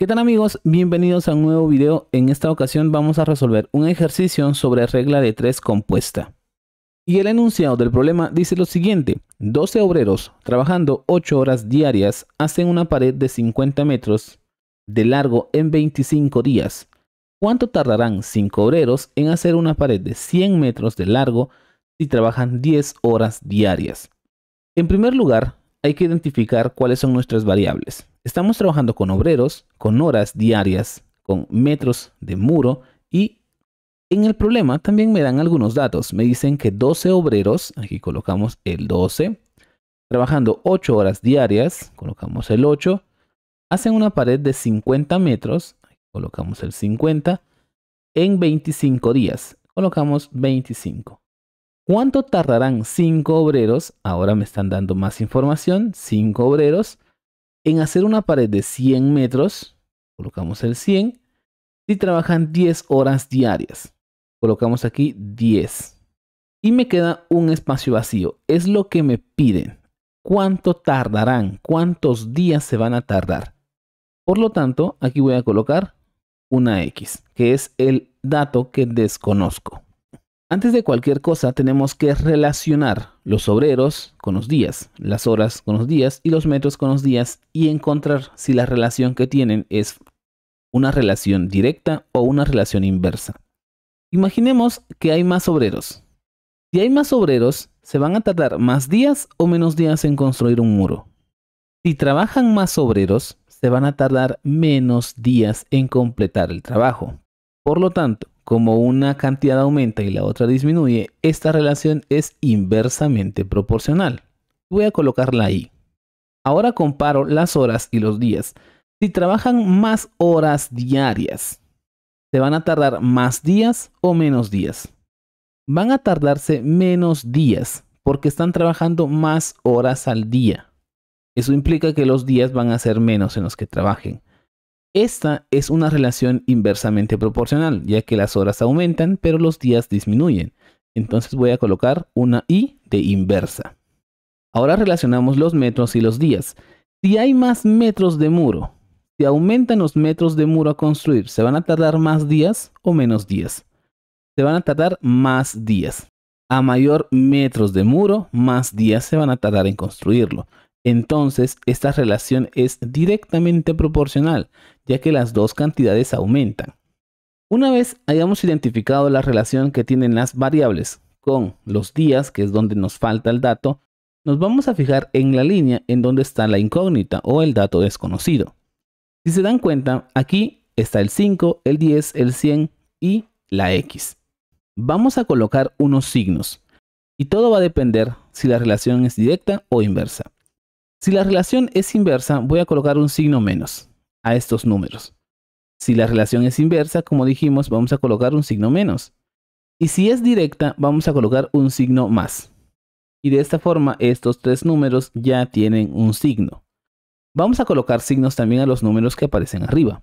¿Qué tal amigos? Bienvenidos a un nuevo video. En esta ocasión vamos a resolver un ejercicio sobre regla de 3 compuesta. Y el enunciado del problema dice lo siguiente. 12 obreros trabajando 8 horas diarias hacen una pared de 50 metros de largo en 25 días. ¿Cuánto tardarán 5 obreros en hacer una pared de 100 metros de largo si trabajan 10 horas diarias? En primer lugar, hay que identificar cuáles son nuestras variables. Estamos trabajando con obreros, con horas diarias, con metros de muro y en el problema también me dan algunos datos. Me dicen que 12 obreros, aquí colocamos el 12, trabajando 8 horas diarias, colocamos el 8, hacen una pared de 50 metros, colocamos el 50, en 25 días, colocamos 25. ¿Cuánto tardarán 5 obreros? Ahora me están dando más información. 5 obreros en hacer una pared de 100 metros. Colocamos el 100. Si trabajan 10 horas diarias. Colocamos aquí 10. Y me queda un espacio vacío. Es lo que me piden. ¿Cuánto tardarán? ¿Cuántos días se van a tardar? Por lo tanto, aquí voy a colocar una X, que es el dato que desconozco. Antes de cualquier cosa tenemos que relacionar los obreros con los días, las horas con los días y los metros con los días y encontrar si la relación que tienen es una relación directa o una relación inversa. Imaginemos que hay más obreros. Si hay más obreros, ¿se van a tardar más días o menos días en construir un muro? Si trabajan más obreros, se van a tardar menos días en completar el trabajo. Por lo tanto, como una cantidad aumenta y la otra disminuye, esta relación es inversamente proporcional. Voy a colocarla ahí. Ahora comparo las horas y los días. Si trabajan más horas diarias, ¿se van a tardar más días o menos días? Van a tardarse menos días porque están trabajando más horas al día. Eso implica que los días van a ser menos en los que trabajen. Esta es una relación inversamente proporcional, ya que las horas aumentan, pero los días disminuyen. Entonces voy a colocar una I de inversa. Ahora relacionamos los metros y los días. Si hay más metros de muro, si aumentan los metros de muro a construir, ¿se van a tardar más días o menos días? Se van a tardar más días. A mayor metros de muro, más días se van a tardar en construirlo entonces esta relación es directamente proporcional, ya que las dos cantidades aumentan. Una vez hayamos identificado la relación que tienen las variables con los días, que es donde nos falta el dato, nos vamos a fijar en la línea en donde está la incógnita o el dato desconocido. Si se dan cuenta, aquí está el 5, el 10, el 100 y la X. Vamos a colocar unos signos y todo va a depender si la relación es directa o inversa. Si la relación es inversa, voy a colocar un signo menos a estos números. Si la relación es inversa, como dijimos, vamos a colocar un signo menos. Y si es directa, vamos a colocar un signo más. Y de esta forma, estos tres números ya tienen un signo. Vamos a colocar signos también a los números que aparecen arriba.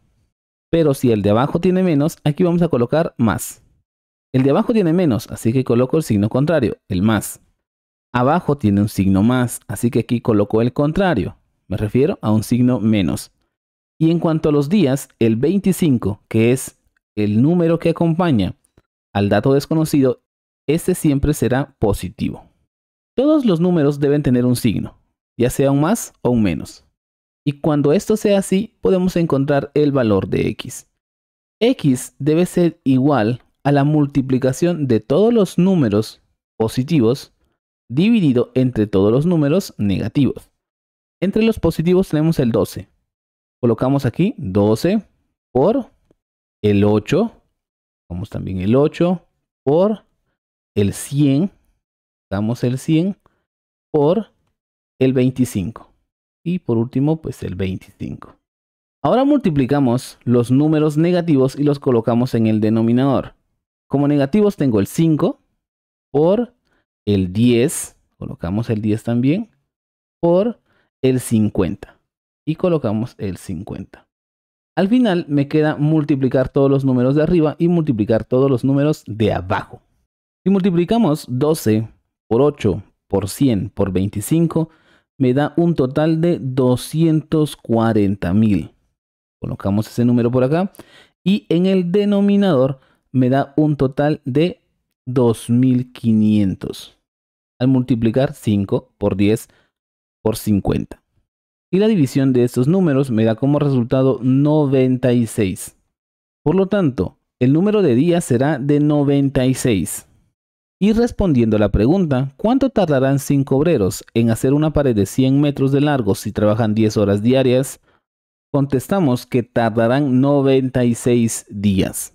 Pero si el de abajo tiene menos, aquí vamos a colocar más. El de abajo tiene menos, así que coloco el signo contrario, el más. Abajo tiene un signo más, así que aquí coloco el contrario. Me refiero a un signo menos. Y en cuanto a los días, el 25, que es el número que acompaña al dato desconocido, este siempre será positivo. Todos los números deben tener un signo, ya sea un más o un menos. Y cuando esto sea así, podemos encontrar el valor de x. x debe ser igual a la multiplicación de todos los números positivos dividido entre todos los números negativos. Entre los positivos tenemos el 12. Colocamos aquí 12 por el 8. Vamos también el 8 por el 100. Damos el 100 por el 25. Y por último, pues el 25. Ahora multiplicamos los números negativos y los colocamos en el denominador. Como negativos tengo el 5 por el 10, colocamos el 10 también, por el 50. Y colocamos el 50. Al final me queda multiplicar todos los números de arriba y multiplicar todos los números de abajo. Si multiplicamos 12 por 8 por 100 por 25, me da un total de 240 mil. Colocamos ese número por acá. Y en el denominador me da un total de 2500 al multiplicar 5 por 10 por 50. Y la división de estos números me da como resultado 96. Por lo tanto, el número de días será de 96. Y respondiendo a la pregunta, ¿cuánto tardarán 5 obreros en hacer una pared de 100 metros de largo si trabajan 10 horas diarias? Contestamos que tardarán 96 días.